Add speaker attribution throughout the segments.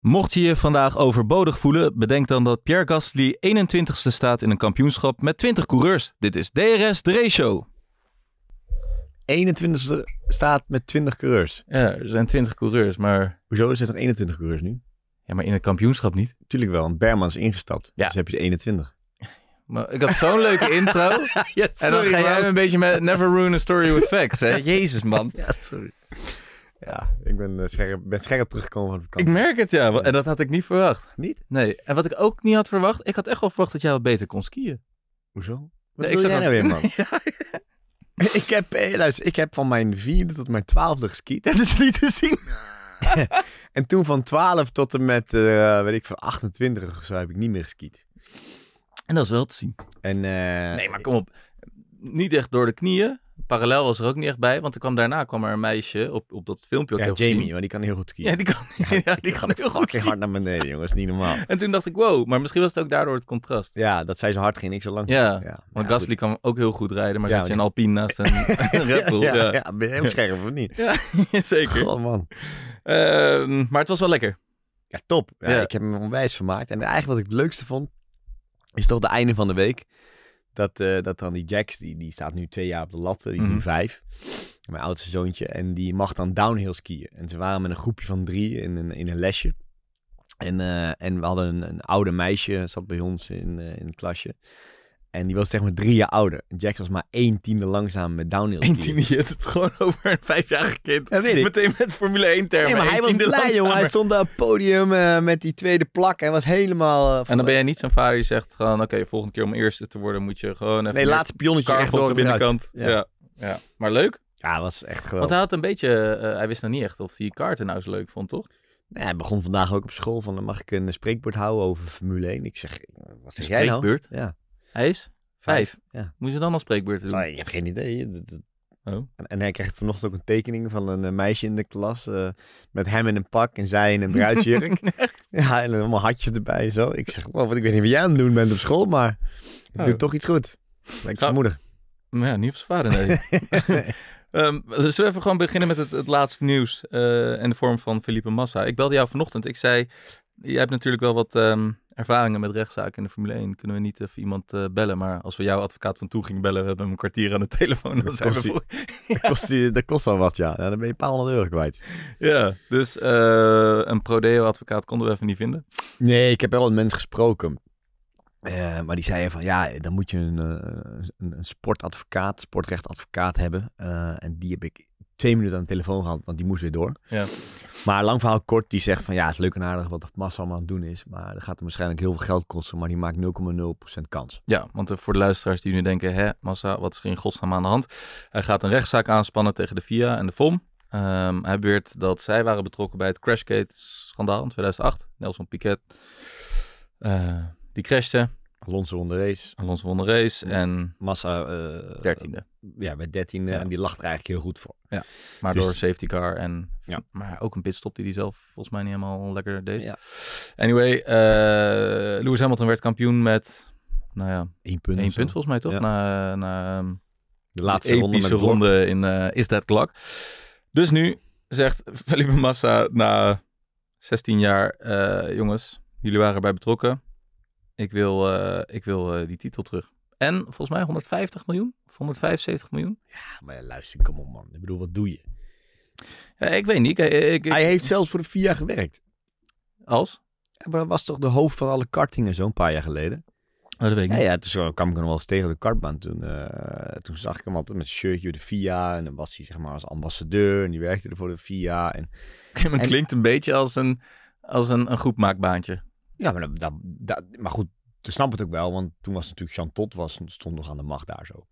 Speaker 1: Mocht je je vandaag overbodig voelen, bedenk dan dat Pierre Gasly 21ste staat in een kampioenschap met 20 coureurs. Dit is DRS de Race Show.
Speaker 2: 21ste staat met 20 coureurs. Ja, er zijn 20 coureurs, maar... Hoezo is er nog 21 coureurs nu? Ja, maar in het kampioenschap niet. Tuurlijk wel, want Berman is ingestapt. Ja. Dus heb je 21.
Speaker 1: Maar ik had zo'n leuke intro. sorry, en dan ga jij een beetje met Never Ruin a Story with Facts, hè? Jezus, man. Ja, sorry. Ja, ik ben, eh, scherp, ben scherp teruggekomen van vakantie. Ik merk het, ja. En dat had ik niet verwacht. Niet? Nee. En wat ik ook niet had verwacht, ik had echt wel verwacht dat jij wat beter kon skiën. Hoezo? nee, ik zeg jij nou weer, man?
Speaker 2: Ik heb, eh, luister, ik heb van mijn vierde tot mijn twaalfde geskiet. Dat is niet te zien. en toen van 12 tot en met, eh, weet ik van 28 of zo, heb ik niet meer geskiet. En dat is wel te zien.
Speaker 1: En, nee, maar kom op. Niet echt door de knieën, Parallel was er ook niet echt bij, want er kwam daarna kwam er een meisje op, op dat filmpje. Ja, Jamie, gezien. maar die kan heel goed skiën. Ja, die kan, die kan heel goed skiën.
Speaker 2: hard naar beneden, jongens. Niet normaal.
Speaker 1: en toen dacht ik, wow, maar misschien was het ook daardoor het contrast. Ja,
Speaker 2: dat zij zo hard ging, ik zo lang. Ja, want ja, Gasly kan ook heel goed rijden, maar zit je een Alpine naast een, Red Bull. Ja, ben je heel scherp, of niet? ja, zeker. God, man. Ehm, maar het was wel lekker. Ja, top. ik heb me onwijs vermaakt. En eigenlijk wat ik het leukste vond, is toch de einde van de week. Dat, eh, dat dan die Jacks, die, die staat nu twee jaar op de lat, die is nu mhm. vijf. Mijn oudste zoontje. En die mag dan downhill skiën. En ze waren met een groepje van drie in een, in een lesje. En, eh, en we hadden een, een oude meisje, zat bij ons in, eh, in het klasje. En die was zeg maar drie jaar ouder. Jax was maar één tiende langzaam met downhill skiën. Eén tiende, je hebt het gewoon over een vijfjarig kind. Dat weet ik. Meteen met Formule 1 termen. Nee, maar hij was blij, langzamer. jongen. Hij stond op het podium eh, met die tweede plak en was helemaal... Eh, en dan ben
Speaker 1: jij niet zo'n vader die zegt gewoon... Oké, volgende keer om eerste te worden moet je gewoon even... Nee, laatste pionnetje echt door de binnenkant. Ja. ja. Maar leuk. Ja, was echt geweldig. Want hij had een beetje... Eh, hij wist nog niet echt of hij kaarten nou zo leuk vond, toch? Nou, hij begon vandaag ook op
Speaker 2: school van, dan mag ik een spreekbeurt houden over Formule 1. Ik zeg, wat zeg jij nou? Spreekbeurt? Ja. Hij is? Vijf. Ja. Moet je dan al spreekbeurten doen? Nou, ik heb geen idee. Oh. En, hij krijgt vanochtend ook een tekening van een eh, meisje in de klas. Eh, met hem in een pak en zij in een bruidsjurk. ja, en allemaal hatjes erbij en zo. Ik zeg, wat ik weet niet wat jij aan het doen bent op school, maar ik oh. doe toch iets goed. Lijkt zijn moeder. Maar ja, niet op zijn vader, nee. um, we
Speaker 1: even gewoon beginnen met het, het laatste nieuws. Eh, in de vorm van Felipe Massa. Ik belde jou vanochtend. Ik zei, jij hebt natuurlijk wel wat ehm, ervaringen met rechtszaken in de Formule 1. Kunnen we niet even iemand eh, bellen? Maar als we jouw advocaat van toe gingen bellen, we hebben hem een kwartier aan de telefoon. Dan dat, zijn we die, dat, kost die,
Speaker 2: dat kost al wat, ja. Dan ben je een paar honderd euro kwijt.
Speaker 1: Ja, dus uh, een Prodeo-advocaat konden we even niet vinden.
Speaker 2: Nee, ik heb wel een mens gesproken. Eh, maar die zei van ja, dan moet je een, een, een sportadvocaat, sportrechtadvocaat hebben. en die heb ik twee minuten aan de telefoon gehad, want die moest weer door. Ja. Maar lang verhaal kort, die zegt van ja, het is leuk en aardig wat de massa allemaal aan het doen is. Maar dat gaat hem waarschijnlijk heel veel geld kosten, maar die maakt 0,0% kans. Ja, want eh,
Speaker 1: voor de luisteraars die nu denken, hè massa, wat is er in godsnaam aan de hand? Hij gaat een rechtszaak aanspannen tegen de FIA en de FOM. Ehm, hij beweert dat zij waren betrokken bij het Crashgate-schandaal in 2008. Nelson Piquet, eh, die crashte. Alonso won de race. Alonso won de race en... Massa... Eh, dertiende ja, bij 13 en eh, die lag er eigenlijk heel goed voor. Ja, maar dus door safety car en ja. maar ook een pitstop die hij zelf volgens mij niet helemaal lekker deed. Anyway, uh, Lewis Hamilton werd kampioen met, nou ja, één punt, punt volgens mij toch? Na, na ehm, de laatste ronde, met ronde in eh, Is That Clock. Dus nu zegt Felipe Massa na 16 jaar, jongens, jullie waren erbij betrokken. Ik wil, ik wil die titel terug. En volgens mij 150 miljoen of 175 miljoen. Ja,
Speaker 2: maar luister, kom op man. Ik bedoel, wat doe je? ik weet niet. Hij heeft zelfs voor de Via gewerkt. Als? Hij was toch de hoofd van alle kartingen zo'n paar jaar geleden? Oh, dat weet ik ja, niet. Ja, toen kwam ik nog wel eens tegen de kartbaan. Toen, eh, toen zag ik hem altijd met shirtje de VIA. En dan was hij zeg maar als ambassadeur. En die werkte er voor de VIA. En, klinkt een beetje als een, als een, een goed Ja, maar, dat, dat, maar goed, te snap het ook wel, want toen was natuurlijk Chantot was, stond nog aan de macht daar zo.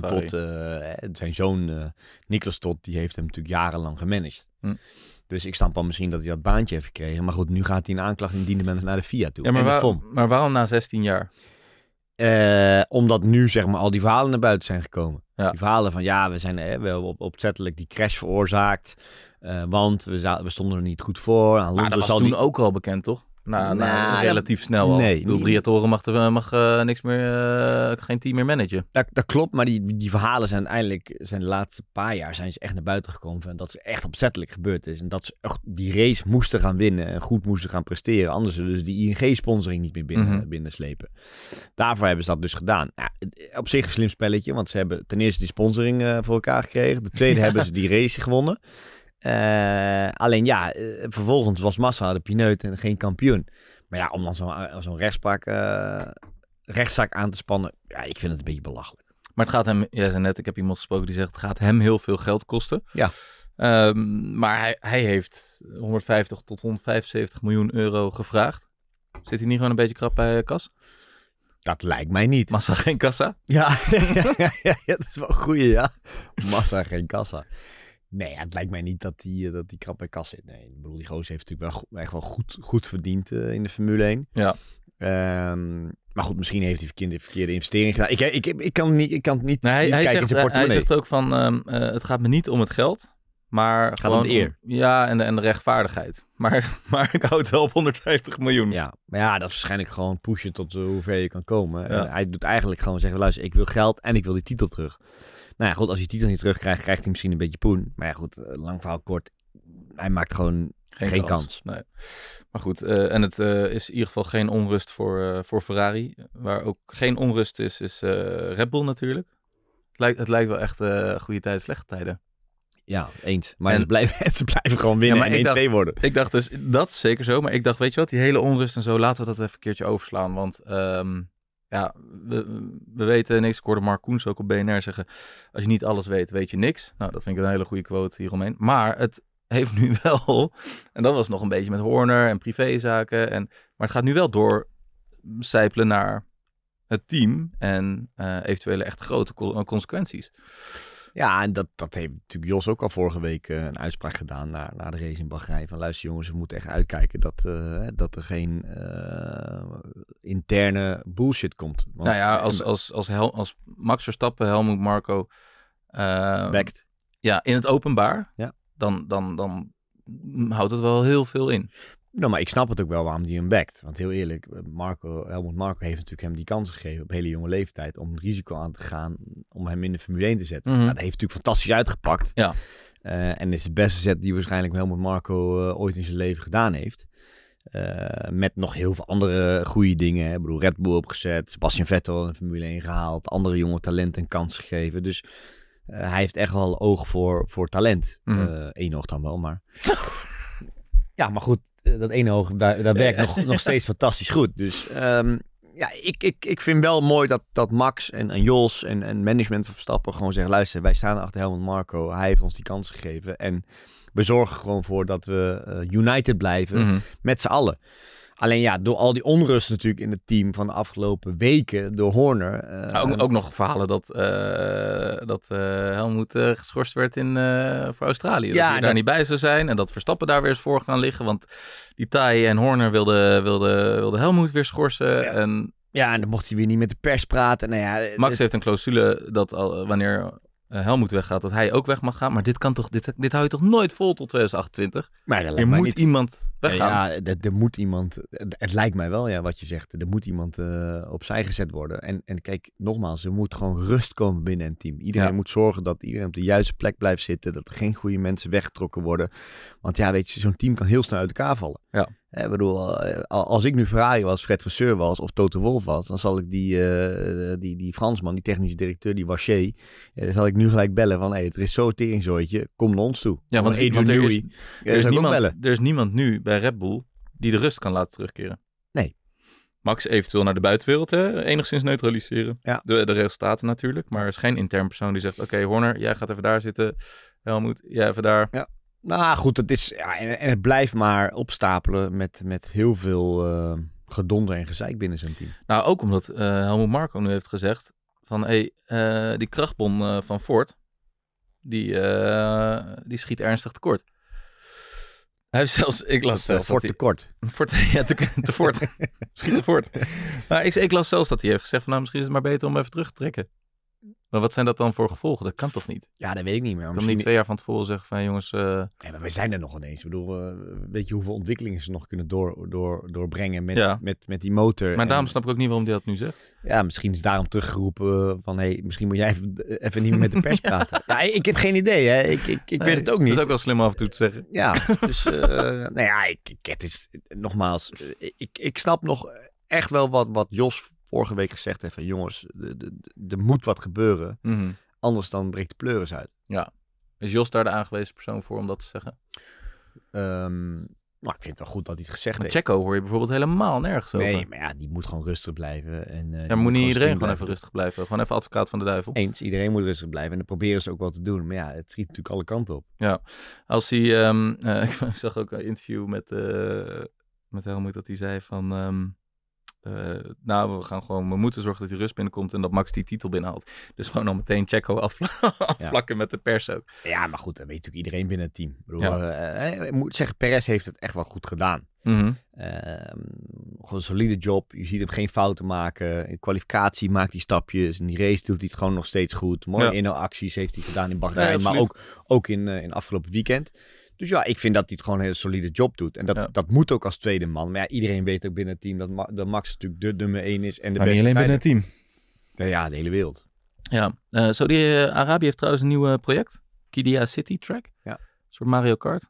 Speaker 2: Eh, eh, zijn zoon uh, eh, Niklas Tot, die heeft hem natuurlijk jarenlang gemanaged. Hm. Dus ik snap al misschien dat hij dat baantje heeft gekregen. Maar goed, nu gaat hij een aanklacht indienen naar de FIA toe. maar, maar waarom na 16 jaar? omdat nu zeg maar al die verhalen naar buiten zijn gekomen. Die verhalen van ja, we zijn hè, we op, opzettelijk die crash veroorzaakt. want we, stonden er niet goed voor. Aan dat was toen ook
Speaker 1: al bekend, toch? Nou, nou, relatief snel al. Nee, ik
Speaker 2: mag, er, mag eh, niks meer, eh, geen team meer managen. Dat, dat, klopt, maar die, die verhalen zijn eindelijk, zijn de laatste paar jaar zijn ze echt naar buiten gekomen. En dat ze echt opzettelijk gebeurd is. En dat ze echt die race moesten gaan winnen en goed moesten gaan presteren. Anders zullen ze die ING-sponsoring niet meer binnen, mm -hmm. Daarvoor hebben ze dat dus gedaan. Ja, op zich een slim spelletje, want ze hebben ten eerste die sponsoring eh, voor elkaar gekregen. De tweede hebben ze die race gewonnen. Eh, alleen ja, eh, vervolgens was Massa de pineut en geen kampioen. Maar ja, om dan zo'n eh, zo rechtszaak aan te spannen, ja, ik vind het een beetje belachelijk. Maar het gaat hem, jij zei net, ik heb iemand gesproken die zegt, het gaat hem heel veel geld
Speaker 1: kosten. Ja. Ehm, maar hij, hij heeft 150 tot 175 miljoen euro gevraagd. Zit hij niet gewoon een beetje krap bij kas? Dat lijkt mij niet. Massa
Speaker 2: geen kassa? Ja, ja, dat is wel een goeie, ja. Massa geen kassa. Nee, het lijkt mij niet dat die, eh, dat die krap bij kas zit. Nee, ik bedoel, die Goos heeft natuurlijk wel echt wel goed, goed verdiend eh, in de Formule 1. Ja. Ehm, maar goed, misschien heeft hij verkeerde, verkeerde investering gedaan. Ik, ik, ik, kan niet, ik kan het niet, nee, hij, hij zegt, eh, Hij zegt
Speaker 1: ook van, ehm, het gaat me niet om
Speaker 2: het geld, maar het gaat gewoon om eer. ja, en de, en de rechtvaardigheid. Maar, maar ik hou het wel op 150 miljoen. Ja, maar ja, dat is waarschijnlijk gewoon pushen tot hoe ver je kan komen. hij doet eigenlijk gewoon zeggen, luister, ik wil geld en ik wil die titel terug. Nou ja, goed, als je die dan niet terugkrijgt, krijgt hij misschien een beetje poen. Maar ja, goed, eh, lang verhaal kort. Hij maakt gewoon geen, kans. Nee. Maar
Speaker 1: goed, eh, en het eh, is in ieder geval geen onrust voor, voor Ferrari. Waar ook geen onrust is, is Red Bull natuurlijk. Het lijkt, het lijkt wel echt goede tijden, slechte tijden.
Speaker 2: Ja, eens. Maar en, ze, blijven, ze blijven gewoon winnen ja, en 1-2 worden.
Speaker 1: Ik dacht dus, dat is zeker zo. Maar ik dacht, weet je wat, die hele onrust en zo, laten we dat even een keertje overslaan. Want um, ja, we, weten niks. Ik hoorde Mark Koens ook op BNR zeggen, als je niet alles weet, weet je niks. Nou, dat vind ik een hele goede quote hieromheen. Maar het heeft nu wel, en dat was nog een beetje met Horner en privézaken. En, maar het gaat nu wel door sijpelen naar het team
Speaker 2: en eh, eventuele echt grote consequenties. Ja, en dat, dat heeft natuurlijk Jos ook al vorige week eh, een uitspraak gedaan na, na de race in Bahrein. Van luister jongens, we moeten echt uitkijken dat, eh, dat er geen eh, interne bullshit komt. Want, nou ja, als,
Speaker 1: als, als, als Max Verstappen, Helmut Marco... Ehm, Wekt. Ja, in het
Speaker 2: openbaar. Ja. Dan, dan, dan houdt het wel heel veel in. Nou, maar ik snap het ook wel waarom hij hem backt. Want heel eerlijk, eh, Marco, Helmut Marco heeft natuurlijk hem die kans gegeven op hele jonge leeftijd om risico aan te gaan om hem in de Formule 1 te zetten. Mhm. Nou, dat heeft natuurlijk fantastisch uitgepakt. Ja. Uh, en is de beste zet die waarschijnlijk Helmut Marco eh, ooit in zijn leven gedaan heeft. met nog heel veel andere goede dingen. Hè. Ik bedoel, Red Bull opgezet, Sebastian Vettel in de Formule 1 gehaald, andere jonge talenten een kans gegeven. Dus hij heeft echt wel oog voor, voor talent. Mm -hmm. Eén nog dan wel, maar... ja, maar goed, eh, dat ene oog, daar, werkt nog, nog steeds fantastisch goed. Dus ehm, ja, ik, ik, ik vind wel mooi dat, dat Max en, en Jos en, en management van Verstappen gewoon zeggen... luister, wij staan achter Helmut Marco. Hij heeft ons die kans gegeven. En we zorgen gewoon voor dat we eh, united blijven mhm. met z'n allen. Alleen ja, door al die onrust natuurlijk in het team van de afgelopen weken door Horner. Eh, nou, ook, ook, nog verhalen dat, uh, dat uh, geschorst werd in,
Speaker 1: voor Australië. Ja, dat hij daar niet bij zou zijn en dat Verstappen daar weer eens voor gaan liggen. Want die Thai en Horner wilden wilde, wilde Helmut weer schorsen. Ja. En ja, en dan mocht hij weer niet met de pers praten.
Speaker 2: Nou ja, Max heeft
Speaker 1: een clausule dat al, wanneer uh, Helmoet weggaat, dat hij ook weg mag gaan. Maar dit, kan toch, dit, dit hou je toch nooit vol tot 2028? Maar er moet iemand weggaan. Ja,
Speaker 2: er, moet iemand... Het, lijkt mij wel, ja, wat je zegt. Er moet iemand uh, opzij gezet worden. En, en kijk, nogmaals, er moet gewoon rust komen binnen een team. Iedereen moet zorgen dat iedereen op de juiste plek blijft zitten. Dat er geen goede mensen weggetrokken worden. Want ja, weet je, zo'n team kan heel snel uit elkaar vallen. Ja. Ik bedoel, eh, als ik nu Ferrari was, Fred Vasseur was of Toto Wolf was, dan zal ik die, eh, die, die Fransman, die technische directeur, die Waché, eh, zal ik nu gelijk bellen van, hey, er is zo'n teringzooitje, kom naar ons toe. Ja, want, want, er, is, er, is niemand,
Speaker 1: er is niemand nu bij Red Bull die de rust kan laten terugkeren. Nee. Max eventueel naar de buitenwereld, hè? enigszins neutraliseren. Ja. De, de resultaten natuurlijk, maar er is geen intern persoon die zegt, oké Horner, jij gaat even daar zitten, Helmoet, jij even daar. Ja.
Speaker 2: Nou goed, het is, ja, en, het blijft maar opstapelen met, met heel veel uh, gedonder en gezeik binnen zijn team. Nou, ook omdat uh, Marco nu heeft
Speaker 1: gezegd van, hé, hey, eh, die krachtbon van Ford, die, die schiet ernstig tekort. Hij heeft zelfs, ik las zelfs. Fort tekort. Fort, ja, te, te fort. Schiet te fort. Maar ik, ik las zelfs dat hij heeft gezegd: van, Nou, misschien is het maar beter om even terug te trekken. Maar wat zijn dat dan voor gevolgen? Dat kan toch niet? Ja, dat weet ik niet meer. Dan misschien... niet twee
Speaker 2: jaar van tevoren zeggen van jongens... Uh... Nee, maar we zijn er nog ineens. Ik bedoel, eh, weet je hoeveel ontwikkelingen ze nog kunnen door, door, doorbrengen met, ja. met, met die motor. Maar daarom
Speaker 1: snap ik ook niet waarom die dat nu zegt.
Speaker 2: Ja, misschien is daarom teruggeroepen eh, van... hey, misschien moet jij even, even niet meer met de pers praten.
Speaker 1: ja. ik heb geen idee. Hè. Ik,
Speaker 2: ik, ik weet het ook niet. Dat is ook wel slim af en toe te zeggen. Ja, dus uh, nou ja, ik, ik, het is nogmaals... Ik, ik snap nog echt wel wat, wat Jos vorige week gezegd even van jongens, er moet wat gebeuren. Mhm. Anders dan breekt de pleuris uit. Ja. Is Jos
Speaker 1: daar de aangewezen persoon voor om dat te zeggen? Um, nou, ik vind het wel goed dat hij het gezegd maar heeft.
Speaker 2: Checo hoor je bijvoorbeeld helemaal nergens over. Nee, maar ja, die moet gewoon rustig blijven. En, uh, moet niet iedereen gewoon even rustig blijven? Gewoon even advocaat van de duivel? Eens, iedereen moet rustig blijven. En dan proberen ze ook wel te doen. Maar ja, het schiet natuurlijk alle
Speaker 1: kanten op. Ja, als hij... Ehm, eh, ik zag ook een interview met, uh, met Helmoet dat hij zei van... Ehm, eh, nou, we gaan gewoon, moeten zorgen dat die rust binnenkomt en dat Max die titel binnenhaalt. Dus gewoon al meteen Checo afvla afvlakken met de pers ook. Ja, maar goed, dat
Speaker 2: weet natuurlijk iedereen binnen het team. Eh, eh, ik, moet zeggen, Perez heeft het echt wel goed gedaan. Mm gewoon een solide job. Je ziet hem geen fouten maken. In kwalificatie maakt hij stapjes. In die race doet hij het gewoon nog steeds goed. Mooie ja. inhoudacties heeft hij gedaan in Bahrein. maar ook, ook in, in afgelopen weekend. Dus ja, ik vind dat hij het gewoon een hele solide job doet. En dat, dat moet ook als tweede man. Maar ja, iedereen weet ook binnen het team dat, Max natuurlijk de nummer één is. En de maar beste niet alleen binnen het team. Ja, ja, de hele wereld. Ja, uh, eh, Saudi-Arabië eh, heeft trouwens een nieuw eh, project. Kidia City
Speaker 1: Track. Ja. Een soort Mario Kart.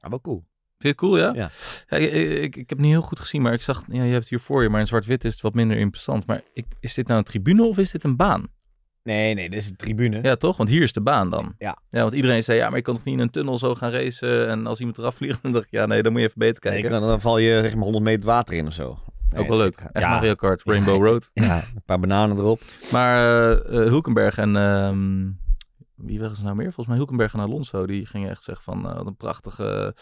Speaker 1: Ah, wel cool. Vind je het cool, ja? ja. ik, ik, ik, heb niet heel goed gezien, maar ik zag... Ja, je hebt het hier voor je, maar in zwart-wit is het wat minder interessant. Maar is dit nou een tribune of is dit een baan? Nee, nee, dit is de tribune. Ja, toch? Want hier is de baan dan. Ja. ja want iedereen zei, ja, maar je kan toch niet in een tunnel zo gaan racen en als iemand eraf vliegt, dan dacht ik, ja, nee, dan moet je even beter kijken.
Speaker 2: dan, val je zeg maar 100 meter water in of zo. Ook wel leuk. Echt ja. Mario Kart, Rainbow Road. Ja, een paar bananen erop.
Speaker 1: Maar eh, eh, Hulkenberg en... Ehm, wie waren ze nou meer? Volgens mij Hulkenberg en Alonso. Die gingen echt zeggen van, eh, wat een prachtige,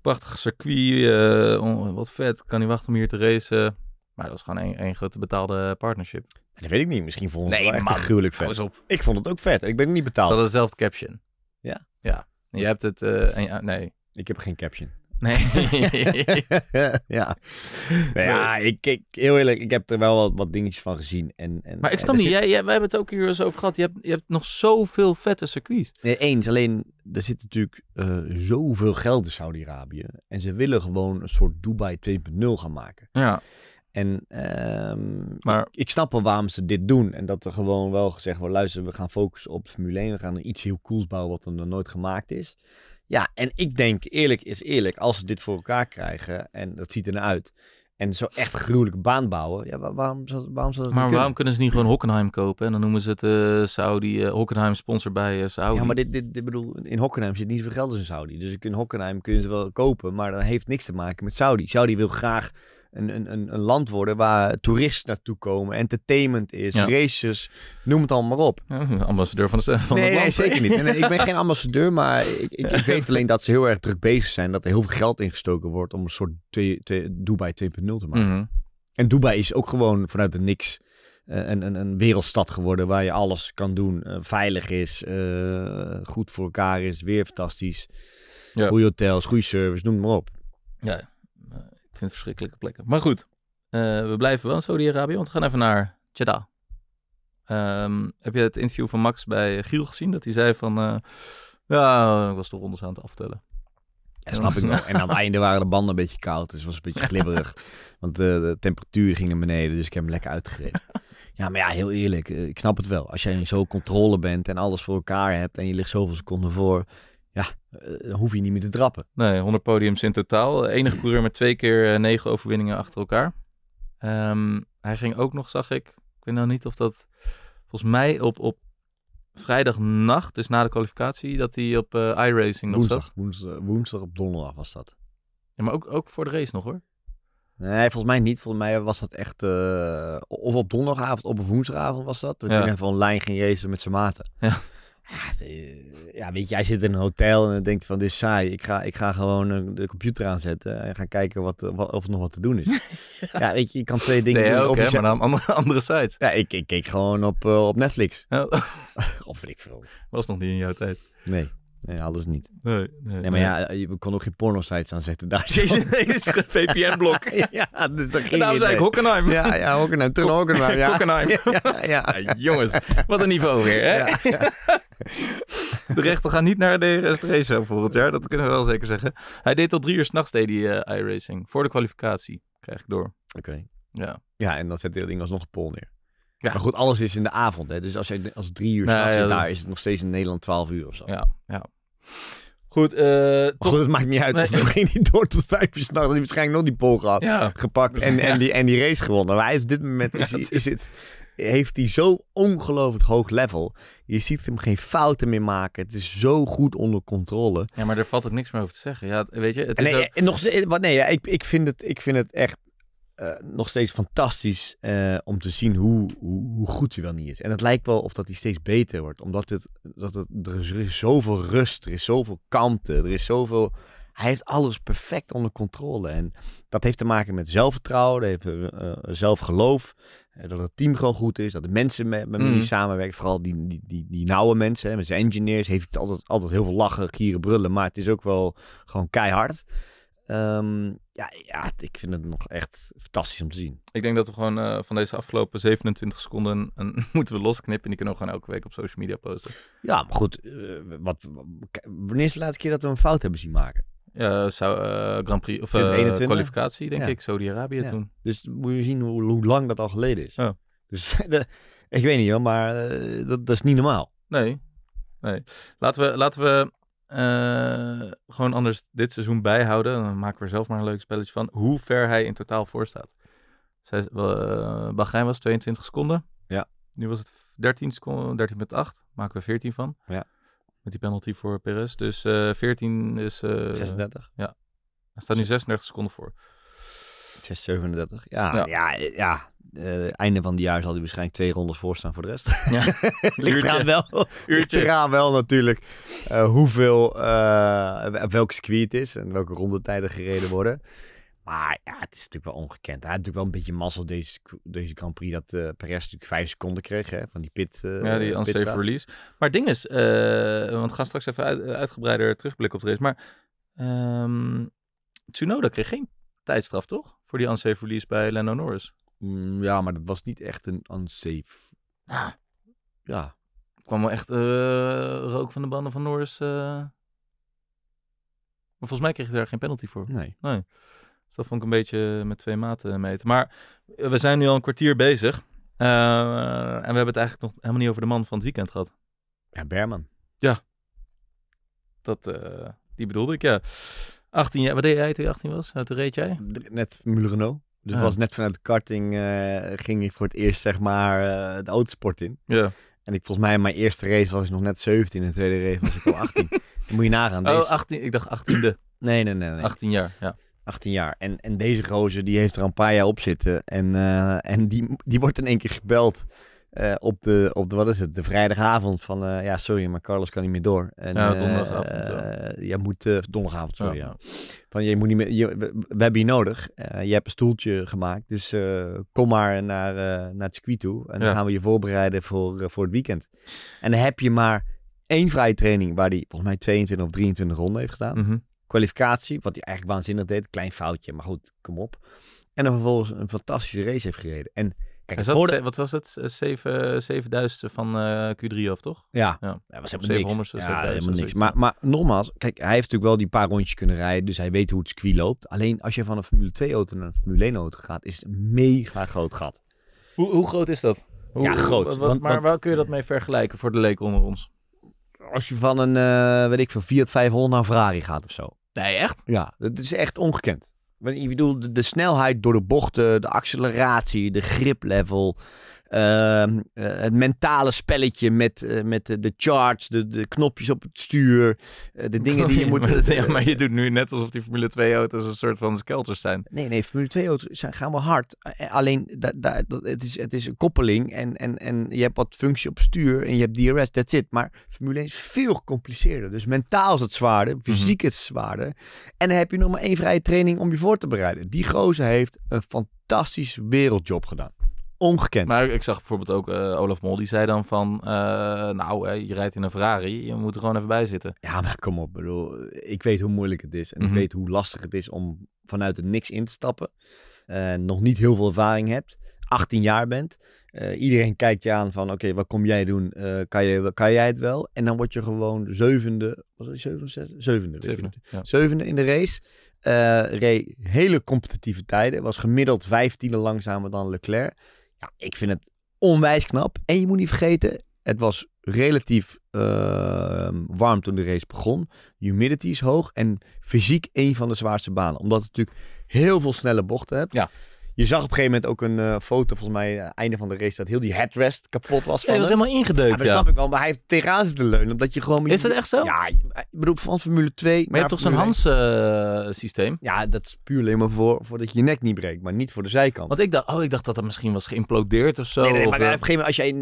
Speaker 1: prachtige circuit. wat vet, kan niet wachten om hier te racen. Maar dat is gewoon één, één grote betaalde partnership. Dat
Speaker 2: weet ik niet. Misschien vond het nee, wel echt gruwelijk vet.
Speaker 1: Ik vond het ook vet. Ik ben niet betaald. Ze hadden dezelfde caption. Ja. Ja.
Speaker 2: Je hebt het... Eh, nee. Ik heb geen caption. Nee. ja. ja, ik, ik, heel eerlijk, ik heb er wel wat, wat dingetjes van gezien. En, en, maar ik eh, snap niet, zit... jij, wij
Speaker 1: hebben het ook hier eens over gehad. Je hebt, je hebt nog zoveel
Speaker 2: vette circuits. Nee, eens. Alleen, er zit natuurlijk uh, zoveel geld in Saudi-Arabië. En ze willen gewoon een soort Dubai 2.0 gaan maken. Ja. En ehm, maar... ik, snap wel waarom ze dit doen. En dat er gewoon wel gezegd wordt, luister, we gaan focussen op Formule 1. We gaan er iets heel cools bouwen wat er nog nooit gemaakt is. Ja, en ik denk, eerlijk is eerlijk, als ze dit voor elkaar krijgen, en dat ziet ernaar uit, en zo echt gruwelijke baan bouwen, ja, waarom, waarom, waarom zou dat Maar waarom
Speaker 1: kunnen ze niet gewoon Hockenheim
Speaker 2: kopen? En dan noemen ze het eh, Saudi, uh, Hockenheim sponsor bij eh, Saudi. Ja, maar dit, dit, dit, bedoel, in Hockenheim zit niet zoveel geld als in Saudi. Dus in Hockenheim kunnen ze wel kopen, maar dat heeft niks te maken met Saudi. Saudi wil graag een, een, een, land worden waar toeristen naartoe komen, entertainment is, ja. races, noem het allemaal maar op. ambassadeur van, de, van nee, het land. Nee, zeker niet. ik ben geen ambassadeur, maar ik, ik, weet alleen dat ze heel erg druk bezig zijn, dat er heel veel geld ingestoken wordt om een soort Dubai 2.0 te maken. Mhm. En Dubai is ook gewoon vanuit de niks eh, een, een, een, wereldstad geworden waar je alles kan doen. Eh, veilig is, eh, goed voor elkaar is, weer fantastisch. Ja. Goede hotels, goede service, noem maar op. Ja verschrikkelijke plekken.
Speaker 1: Maar goed, eh, we blijven wel in Saudi-Arabië, want we gaan even naar Jeddah. Ehm, heb je het interview van Max bij Giel gezien? Dat hij zei van, uh, ja,
Speaker 2: ik was de rondes aan het aftellen. Ja, snap ik wel. En aan het einde waren de banden een beetje koud, dus het was een beetje glibberig. Want eh, de, de temperatuur ging naar beneden, dus ik heb hem lekker uitgereden. Ja, maar ja, heel eerlijk, ik snap het wel. Als jij zo zo'n controle bent en alles voor elkaar hebt en je ligt zoveel seconden voor, ja, eh, hoef je niet meer te trappen.
Speaker 1: Nee, 100 podiums in totaal. Enige coureur met twee keer eh, negen overwinningen achter elkaar. Ehm, hij ging ook nog, zag ik, ik weet nou niet of dat, volgens mij op, op vrijdagnacht, dus na de kwalificatie, dat hij op uh,
Speaker 2: iRacing nog woensdag, Woensdag, woensdag op donderdag was dat. Ja, maar ook, ook voor de race nog hoor. Nee, volgens mij niet. Volgens mij was dat echt. of op donderdagavond, of op woensdagavond was dat. Dat ja. van een online ging racen met zijn maten. Ja. Ah, ja, weet je, jij zit in een hotel en denkt van dit is saai. Ik ga, ik ga gewoon eh, de computer aanzetten en gaan kijken wat, eh, wat of er nog wat te doen is. ja. weet je, je kan twee dingen nee, doen. maar dan andere, andere sites. Ja, ik, ik keek gewoon op, eh, op Netflix. Oh. of ik veel. Was nog niet in jouw tijd. Nee. Nee, alles niet. Nee, nee, nee maar ja, je kon ook geen porno-sites aanzetten daar. is een VPN-blok. ja, dus dat ging En daarom zei ik Hockenheim. Ja, ja, Hockenheim. terug Hockenheim, ja. Hockenheim. Ja,
Speaker 1: ja, jongens, wat een niveau weer, hè? de rechter gaat niet naar de DRS zo volgend jaar, dat kunnen we wel zeker zeggen. Hij deed tot drie uur s'nachts, die eh, iRacing. Voor de kwalificatie,
Speaker 2: krijg ik door. Oké. Ja. ja, en dat zet hij dat ding alsnog een pol neer. Ja. Maar goed, alles is in de avond. Hè? Dus als, je, als drie uur is daar, is het nog steeds in Nederland 12 uur of zo. Ja, ja. Goed, eh, goed, het maakt niet uit. Nee. Toen ging door tot vijf uur s'nachts. Hij waarschijnlijk nog die pol gehad, gepakt en, en, die, en die race gewonnen. Maar hij heeft dit moment, is, is, het, heeft hij zo ongelooflijk hoog level. Je ziet hem geen fouten meer maken. Het is zo goed onder controle. Ja,
Speaker 1: maar er valt ook niks meer over te zeggen. Ja, weet je, het is nee, nog,
Speaker 2: nee ik, ik, vind het, ik vind het echt eh, nog steeds fantastisch eh, om te zien hoe, hoe, hoe, goed hij wel niet is. En het lijkt wel of dat hij steeds beter wordt. Omdat het, dat het, er, is, zoveel rust, er is zoveel kanten, er is zoveel... Hij heeft alles perfect onder controle. En dat heeft te maken met zelfvertrouwen, dat heeft, eh, zelfgeloof. dat het team gewoon goed is, dat de mensen met, met mm. samenwerkt, samenwerken. Vooral die, die, die, die nauwe mensen, hè, met zijn engineers. Heeft het altijd, altijd heel veel lachen, gieren, brullen. Maar het is ook wel gewoon keihard. Ehm, ja, ja, ik vind het nog echt fantastisch om te zien.
Speaker 1: Ik denk dat we gewoon eh, van deze afgelopen 27 seconden een, moeten we losknippen. En die kunnen we gewoon elke week op social media posten. Ja, maar goed. Eh, wat, wanneer
Speaker 2: is de laatste keer dat we een fout hebben zien maken?
Speaker 1: Ja, zou, eh, Grand Prix of kwalificatie, denk ik. Saudi-Arabië ja. toen.
Speaker 2: Dus moet je zien hoe, hoe, lang dat al geleden is. Ja. Dus ik weet niet hoor, maar dat, dat is niet normaal.
Speaker 1: Nee, nee. Laten we, laten we eh, gewoon anders dit seizoen bijhouden. Dan maken we er zelf maar een leuk spelletje van. Hoe ver hij in totaal voor staat. Eh, Bahrein was 22 seconden. Ja. Nu was het 13 seconden, 13,8. Maken we 14 van. Ja. Met die penalty voor Perez. Dus 14 eh, is... 36. Ja. Hij staat nu 36 seconden voor.
Speaker 2: 6, 37. Ja, ja, ja. Eh, einde van het jaar zal hij waarschijnlijk twee rondes voorstaan voor de rest. Ja. ligt, eraan wel, ligt eraan wel natuurlijk eh, hoeveel, uh, welk circuit het is en welke rondetijden gereden worden. Maar ja, het is natuurlijk wel ongekend. Hij had natuurlijk wel een beetje mazzel deze, deze Grand Prix dat uh, Perez natuurlijk vijf seconden kreeg van die pit. ja, die unsafe release.
Speaker 1: Maar ding is, want we gaan straks even uit, uitgebreider terugblikken op de race. Maar um, Tsunoda kreeg geen tijdstraf, toch? Voor die unsafe release bij Lando Norris. Mm, ja, maar dat was niet echt een unsafe. Ah. Ja. kwam wel echt uh, rook van de banden van Norris. Eh. Maar volgens mij kreeg je daar geen penalty voor. Nee. nee. Dus dat vond ik een beetje met twee maten meten. Maar eh, we zijn nu al een kwartier bezig. en we hebben het eigenlijk nog helemaal niet over de man van het weekend gehad. Ja, Berman. Ja. Dat, die bedoelde ik, ja. 18 jaar. Wat deed jij toen je 18 was? Hoe nou, toen reed jij?
Speaker 2: Net Formule Dus ah. was net vanuit de karting uh, ging ik voor het eerst zeg maar eh, de autosport in. Ja. En ik volgens mij mijn eerste race was ik nog net 17 en de tweede race was ik al 18. Dan moet je nagaan. Oh, 18. Ik dacht 18e. Nee, nee, nee, nee. 18 jaar, ja. 18 jaar. En, en deze gozer die heeft er een paar jaar op zitten. En, eh, en die, die wordt in één keer gebeld eh, op, de, op de, wat is het, de vrijdagavond van, eh, ja, sorry, maar Carlos kan niet meer door. En, ja, donderdagavond. Uh, eh, je moet, donderdagavond, sorry. Ja. Van, je moet niet meer, je, we hebben je nodig. je hebt een stoeltje gemaakt, dus kom maar naar, naar het circuit toe. En dan gaan we je voorbereiden voor, voor het weekend. En dan heb je maar één vrije training waar hij volgens mij 22 of 23 ronden heeft gedaan. Mhm. Kwalificatie, wat hij eigenlijk waanzinnig deed. Klein foutje, maar goed, kom op. En dan vervolgens een fantastische race heeft gereden. En dat,
Speaker 1: Wat was het? 7000 eh, eh, van eh, Q3 of toch? Ja, ja. was helemaal niks. 700, ja, helemaal niks.
Speaker 2: Maar, maar nogmaals, kijk, hij heeft natuurlijk wel die paar rondjes kunnen rijden. Dus hij weet hoe het circuit loopt. Alleen als je van een Formule 2 auto naar een Formule 1 auto gaat, is het mega groot gat.
Speaker 1: Hoe, hoe groot is dat? ja, groot. Wat, maar
Speaker 2: waar kun je dat mee vergelijken voor de leek onder ons? Als je van een, uh, weet ik veel, Fiat 500 naar Ferrari gaat of zo. Nee, echt? Ja, dat is echt ongekend. Ik bedoel, de, de snelheid door de bochten, de acceleratie, de grip level. Ehm, eh, het mentale spelletje met, eh, met de charts, de, de knopjes op het stuur, eh, de dingen die je moet... maar, maar
Speaker 1: je doet nu net alsof die Formule 2 auto's een soort van skelters zijn.
Speaker 2: Nee, nee, Formule 2 auto's zijn, gaan wel hard. Alleen, da, da, het, is, het is een koppeling en, en, en je hebt wat functie op stuur en je hebt DRS, that's it. Maar Formule 1 is veel gecompliceerder. Dus mentaal is het zwaarder, mhm. fysiek is het zwaarder. En dan heb je nog maar één vrije training om je voor te bereiden. Die gozer heeft een fantastisch wereldjob gedaan.
Speaker 1: Maar ik zag bijvoorbeeld ook eh, Olaf Mol, die zei dan van... Eh, nou, je rijdt in een Ferrari, je moet er gewoon even bij zitten. Ja, maar kom op.
Speaker 2: Bedoel, ik weet hoe moeilijk het is. En ik mhm. weet hoe lastig het is om vanuit het niks in te stappen. Uh, nog niet heel veel ervaring hebt. 18 jaar bent. iedereen kijkt je aan van, oké, wat kom jij doen? kan, je, kan jij het wel? En dan word je gewoon zevende... Was het zevende? Zevende. Zevende, zevende, in de race. reed hele competitieve tijden. Was gemiddeld vijftiende langzamer dan Leclerc ja, ik vind het onwijs knap. En je moet niet vergeten, het was relatief ehm, warm toen de race begon. Humidity is hoog en fysiek een van de zwaarste banen. Omdat het natuurlijk heel veel snelle bochten hebt. Ja. Je zag op een gegeven moment ook een eh, foto, volgens mij, eh, einde van de race, dat heel die headrest kapot was. Hij was helemaal ingedeukt. Ja, dat snap ik wel, maar hij heeft tegenaan zitten leunen. Omdat je gewoon. Is dat echt zo? Ja, eh, ik bedoel, van Formule 2. Maar je hebt toch zo'n Hans-systeem? ja, dat is puur alleen maar voor, voordat je je nek niet breekt, maar niet voor de zijkant. Want ik dacht, oh, ik dacht dat dat misschien was geïmplodeerd of zo. Nee, nee, maar op een gegeven moment, als jij.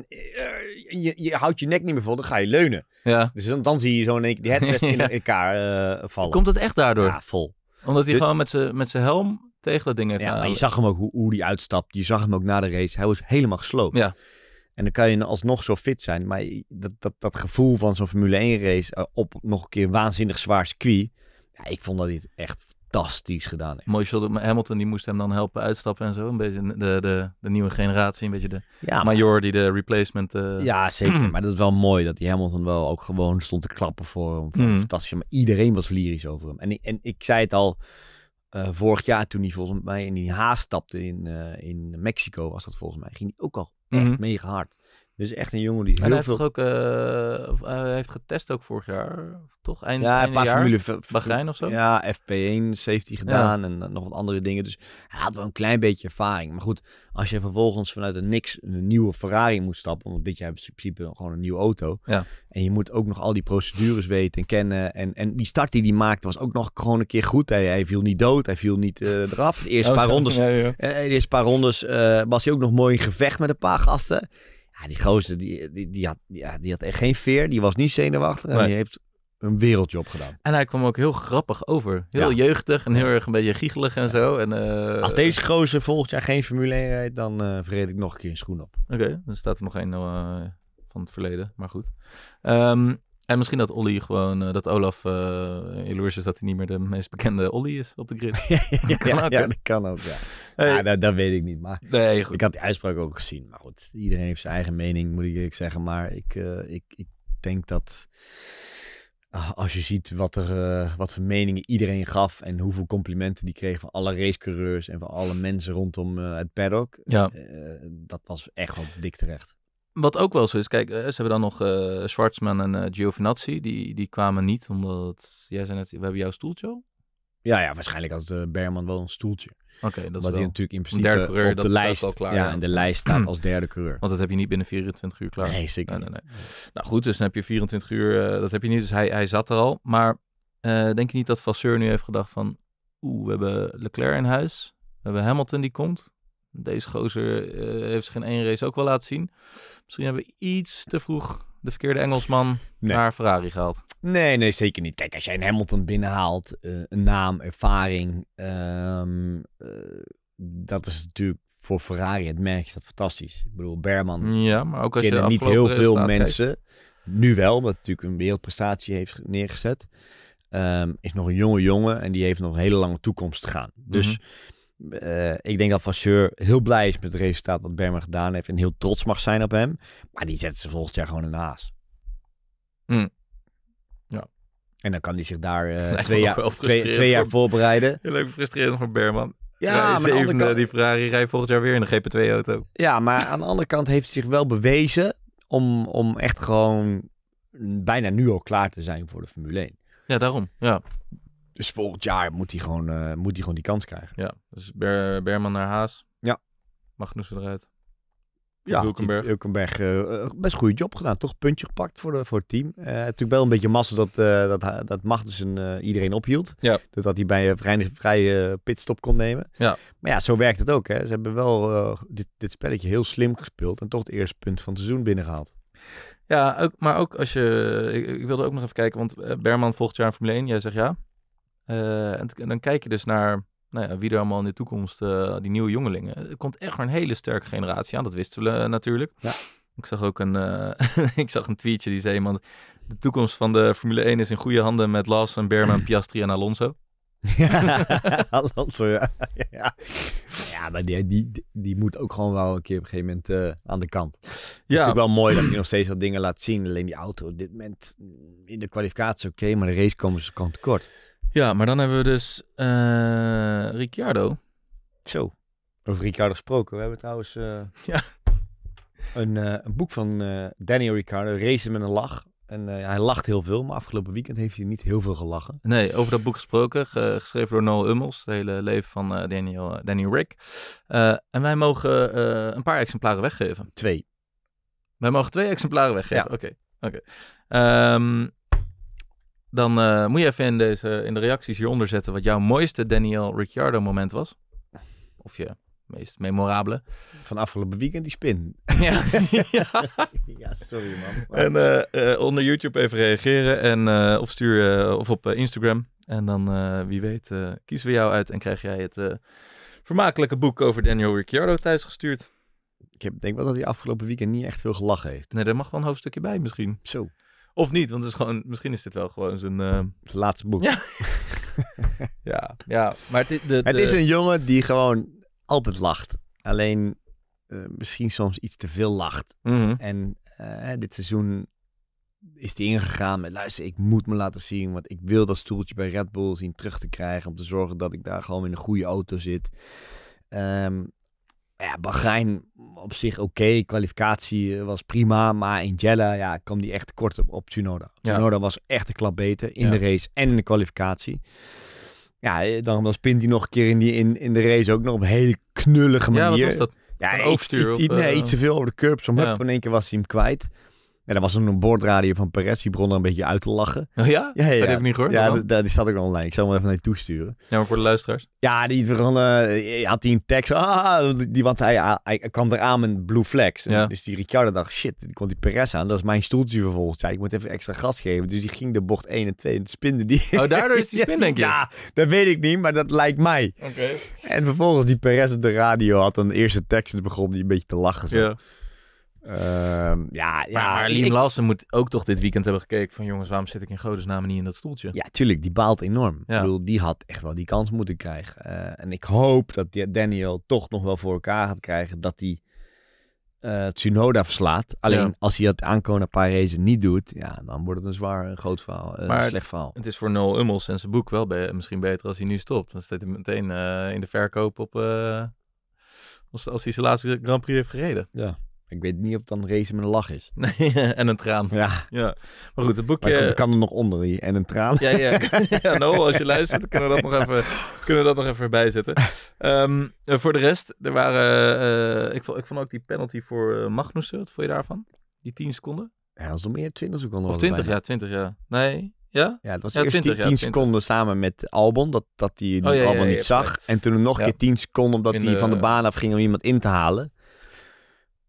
Speaker 2: Je, je, houdt je nek niet meer vol, dan ga je leunen. Ja. Dus dan, dan zie je zo in één keer die headrest in elkaar vallen. Komt dat echt daardoor? Ja, vol. Omdat hij gewoon met zijn helm tegen dat ding heeft ja, je zag hem ook hoe, hoe die uitstapt. Je zag hem ook na de race. Hij was helemaal gesloopt. Ja. En dan kan je alsnog zo fit zijn. Maar dat, dat, dat gevoel van zo'n Formule 1 race eh, op nog een keer waanzinnig zwaar circuit. Ja, ik vond dat dit echt fantastisch gedaan heeft. Mooi shot. Hamilton die moest hem dan
Speaker 1: helpen uitstappen en zo. Een beetje de, de, de nieuwe generatie. Een beetje de ja, major die de replacement...
Speaker 2: Eh, ja, zeker. maar dat is wel mooi dat die Hamilton wel ook gewoon stond te klappen voor hem. Mm. Fantastisch. Maar iedereen was lyrisch over hem. En, en ik zei het al eh, vorig jaar toen hij volgens mij in die haast stapte in, eh, in Mexico, was dat volgens mij, ging hij ook al echt mm mega hard. Dus echt een jongen die heel hij veel... heeft
Speaker 1: toch ook, eh, eh, heeft getest ook vorig jaar, toch? Eind, ja, een paar Formule Bahrein of
Speaker 2: zo? Ja, FP1 safety gedaan en eh, nog wat andere dingen. Dus hij had wel een klein beetje ervaring. Maar goed, als je vervolgens vanuit een niks een nieuwe Ferrari moet stappen, omdat dit jaar hebt in principe gewoon een nieuwe auto. Ja. En je moet ook nog al die procedures weten en kennen. En, en die start die hij maakte was ook nog gewoon een keer goed. Hij, hij viel niet dood, hij viel niet uh, eraf. Oh, de eerste, paar rondes, ja, de eerste paar rondes uh, was hij ook nog mooi in gevecht met een paar gasten. Ja, die gozer, die, die, die, had, ja, die had echt geen veer. Die was niet zenuwachtig. En die heeft een wereldjob gedaan. En
Speaker 1: hij kwam ook heel grappig over. Heel jeugdig en heel erg een beetje giechelig en zo. En, eh, Als
Speaker 2: deze gozer volgend jaar geen Formule 1 rijdt, dan uh, eh, vreed ik nog een keer een schoen op. Oké, dan staat er nog één eh,
Speaker 1: van het verleden, maar goed. Ehm, en misschien dat Olly gewoon, eh, dat Olaf uh,
Speaker 2: jaloers is dat hij niet meer de meest bekende Olly is op de grid. ja, dat kan ook, ja, dat ja. dat, weet ik niet, maar nee, goed. ik had die uitspraak ook gezien. Maar goed, iedereen heeft zijn eigen mening, moet ik eerlijk zeggen. Maar ik, eh, ik, ik denk dat ah, als je ziet wat, er, wat voor meningen iedereen gaf en hoeveel complimenten die kreeg van alle racecoureurs en van alle mensen rondom het paddock, ja. dat was echt wel dik terecht wat ook
Speaker 1: wel zo is, kijk, eh, ze hebben dan nog uh, Schwartzman en uh, Giovinazzi. Die, die kwamen niet, omdat jij zei net, we hebben jouw stoeltje al.
Speaker 2: Ja, ja waarschijnlijk had de Berman wel een stoeltje. Oké, okay, dat Want hij natuurlijk in principe derde coureur, op de lijst, al klaar, ja, En de lijst staat als derde coureur. Want dat heb je niet binnen 24 uur
Speaker 1: klaar. Nee, zeker nee, nee, Nou goed, dus dan heb je 24 uur, dat heb je niet. Dus hij, hij zat er al. Maar denk je niet dat Vasseur nu heeft gedacht van... Oeh, we hebben Leclerc in huis. We hebben Hamilton die komt. Deze gozer eh, heeft zich in één race ook wel laten zien. Misschien hebben we iets te vroeg de verkeerde Engelsman
Speaker 2: naar Ferrari gehaald. Nee, nee, zeker niet. Kijk, als jij een Hamilton binnenhaalt, eh, een naam, ervaring, ehm, eh, dat is natuurlijk voor Ferrari het merk is dat fantastisch. Ik bedoel, Berman ja, maar ook als je niet heel veel mensen. Nu wel, omdat natuurlijk een wereldprestatie heeft neergezet. Ehm, is nog een jonge jongen en die heeft nog een hele lange toekomst te gaan. Dus... Mhm. Eh, ik denk dat Vasseur heel blij is met het resultaat wat Berman gedaan heeft. En heel trots mag zijn op hem. Maar die zetten ze volgend jaar gewoon in haas.
Speaker 1: Hmm. Ja.
Speaker 2: En dan kan hij zich daar eh, twee, jaar, jaar voorbereiden. Heel leuk frustrerend voor Berman. Ja, maar even, eh, kant...
Speaker 1: die Ferrari rijdt volgend jaar weer in een GP2-auto.
Speaker 2: Ja, maar aan de andere kant heeft hij zich wel bewezen om, om echt gewoon bijna nu al klaar te zijn voor de Formule 1. Ja, daarom. Ja. Dus volgend jaar moet hij gewoon, eh, moet hij gewoon die kans krijgen. Ja, dus Ber Berman naar Haas.
Speaker 1: Ja. Magnussen eruit. Ja, Hulkenberg.
Speaker 2: Hulkenberg uh, best goede job gedaan. Toch puntje gepakt voor, voor het team. Uh, natuurlijk wel een beetje massa dat, uh, dat, dat Magnussen iedereen ophield. Ja. Dat, dat hij bij een vrije, pitstop kon nemen. Ja. Maar ja, zo werkt het ook. Hè. Ze hebben wel dit, dit spelletje heel slim gespeeld. En toch het eerste punt van het seizoen binnengehaald.
Speaker 1: Ja, ook, maar ook als je... Ik, wilde ook nog even kijken, want Berman volgt jaar in Formule 1. Jij zegt ja. Eh, en, en, dan kijk je dus naar nou ja, wie er allemaal in de toekomst, eh, die nieuwe jongelingen. Er komt echt maar een hele sterke generatie aan, dat wisten we eh, natuurlijk. Ja. Ik zag ook een, ik zag een tweetje die zei iemand... De toekomst van de Formule 1 is in goede handen met Lawson,
Speaker 2: Berman, Piastri en Alonso. ja, Alonso, ja. ja. ja maar die, die, die moet ook gewoon wel een keer op een gegeven moment aan de kant. Het is natuurlijk wel mooi dat hij nog steeds wat dingen laat zien. Alleen die auto op dit moment mm, in de kwalificatie oké, maar de race komen ze kant tekort. Ja, maar dan hebben we dus uh, Ricciardo. Zo, over Ricciardo gesproken. We hebben trouwens eh, ja. een, eh, een, boek van Daniel Ricciardo, Racen met een lach. En hij lacht heel veel, maar afgelopen weekend heeft hij niet heel veel
Speaker 1: gelachen. Nee, over dat boek gesproken, geschreven door Noel Ummels, het hele leven van Daniel, Danny Rick. en wij mogen een paar exemplaren weggeven. Twee. Wij mogen twee exemplaren weggeven, oké. Ja. oké. Okay. Ehm, dan eh, moet je even in, deze, in de reacties hieronder zetten wat jouw mooiste Daniel Ricciardo moment was. Of je meest memorabele. Van afgelopen weekend die spin. Ja, ja.
Speaker 2: ja sorry man. En
Speaker 1: eh, eh, onder YouTube even reageren en, of stuur of op Instagram. En dan wie weet kiezen we jou uit en krijg jij het vermakelijke boek over Daniel Ricciardo thuis gestuurd. Ik heb, denk wel dat hij afgelopen weekend niet echt veel gelachen heeft. Nee, daar mag wel een hoofdstukje bij misschien. Zo. Of niet, want het is gewoon, misschien is dit wel gewoon zijn... Eh, laatste boek. Ja, ja, ja, maar het, is de, het is een
Speaker 2: jongen die gewoon altijd lacht. Alleen eh, misschien soms iets te veel lacht. Mhm. En eh, dit seizoen is hij ingegaan met... Luister, ik moet me laten zien, want ik wil dat stoeltje bij Red Bull zien terug te krijgen. Om te zorgen dat ik daar gewoon in een goede auto zit. Ehm, ja, Bahrein op zich oké. Kwalificatie eh, was prima. Maar in Jella ja, kwam die echt kort op, op Tsunoda. Tsunoda was echt een klap beter in de race en in de kwalificatie. Ja, eh, dan was Pinty nog een keer in, die, in, in de race ook nog op een hele knullige manier. Ja, wat was dat? Ja, iets, nee, eh, iets te veel over de curbs. Om ja. in één keer was hij hem kwijt. En dan was een boordradio van Perez, die begon er een beetje uit te lachen. Oh ja? Ja, ja, ja. Oh, dat heb ik niet gehoord. Ja, die staat ook online. Ik zal hem even naar je toesturen. Ja, maar voor de luisteraars? Ja, die begon, eh, had hij een tekst. Ah, ah, ah die, want hij, hij, ah, hij kwam eraan met Blue flex Dus die Ricciardo dacht, shit, die komt die Perez aan. Dat is mijn stoeltje vervolgens. Ja, ik moet even extra gas geven. Dus die ging de bocht 1 en 2 en spinde die. Oh, daardoor is die spin, denk je? Ja, dat weet ik niet, maar dat lijkt mij. Oké. En vervolgens die Perez op de radio had een eerste tekst en begon die een beetje te lachen. Zo. Ja. Ehm, ja, ja, maar Liam ik... Lassen moet ook toch dit weekend hebben gekeken van jongens, waarom zit ik in godesnaam niet in dat stoeltje? Ja, tuurlijk, die baalt enorm. Ik bedoel, die had echt wel die kans moeten krijgen. Eh, en ik hoop dat Daniel toch nog wel voor elkaar gaat krijgen dat hij uh, Tsunoda verslaat. Alleen als hij dat aankomende paar races niet doet, ja, dan wordt het een zwaar, een groot verhaal, een slecht verhaal. Het is voor Noel
Speaker 1: Ummels en zijn boek wel misschien beter als hij nu stopt. Dan staat hij meteen eh, in de verkoop op
Speaker 2: als, als hij zijn laatste Grand Prix heeft gereden. Ja. Ik weet niet of het dan race met een lach is. en een traan. Ja. ja. Maar goed, het boekje... kan er nog onder En een traan. Ja, ja. ja nou, als je luistert, kunnen we dat nog
Speaker 1: even, kunnen dat nog even erbij zetten. Ehm, eh, voor de rest, er waren... Uh, ik, vond, ik vond ook die penalty voor eh, Magnussen. Wat vond je daarvan? Die 10 seconden?
Speaker 2: Ja, dat is nog meer 20 seconden. Of 20, ja. 20, ja. Nee, ja? Ja, het was ja, eerst 20, die 10 seconden samen met Albon, dat, dat hij oh, ja, niet zag. En toen nog een keer 10 seconden omdat hij van de baan af ging om iemand in te halen.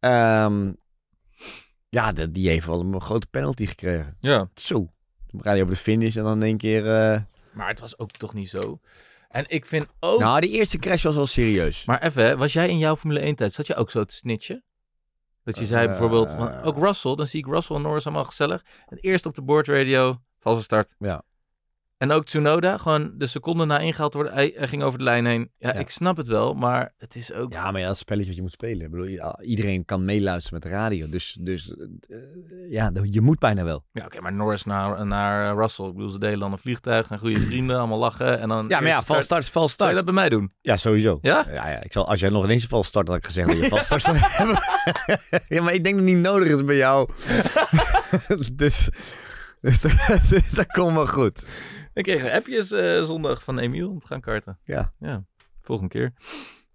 Speaker 2: Ehm, ja, die heeft wel een grote penalty gekregen. Ja. Zo. Dan ga je op de finish en dan één keer... Eh,
Speaker 1: maar het was ook toch niet zo. En ik vind ook... Nou, die
Speaker 2: eerste crash was wel serieus. Maar
Speaker 1: even, was jij in jouw Formule 1-tijd, zat je ook zo te snitchen? Dat je zei eh, bijvoorbeeld, van ook Russell, dan zie ik Russell en Norris allemaal gezellig. En eerst op de boardradio, valse start. Ja. En ook Tsunoda, gewoon de seconde na ingehaald worden, hij, ging over de lijn heen.
Speaker 2: Ja, ik snap het wel, maar het is ook... Ja, maar ja, dat is spelletje wat je moet spelen. Ik bedoel, iedereen kan meeluisteren met de radio, dus, dus eh, ja, je moet bijna wel. Ja, oké, maar Norris naar, naar eh, Russell. Ik bedoel, ze delen dan een vliegtuig,
Speaker 1: en goede vrienden, allemaal lachen en dan... Ja, maar ja, vals start, val start. Zou je dat bij mij
Speaker 2: doen? Ja, sowieso. Ja? Ja, ja ik zal, als jij nog ineens een start, had ik gezegd dat je vals zou hebben. ja, maar ik denk dat het niet nodig is bij jou. dus... Dus dat, dus dat komt wel goed
Speaker 1: ik kreeg appjes eh, zondag van Emiel om te gaan karten. Ja. Ja, volgende keer.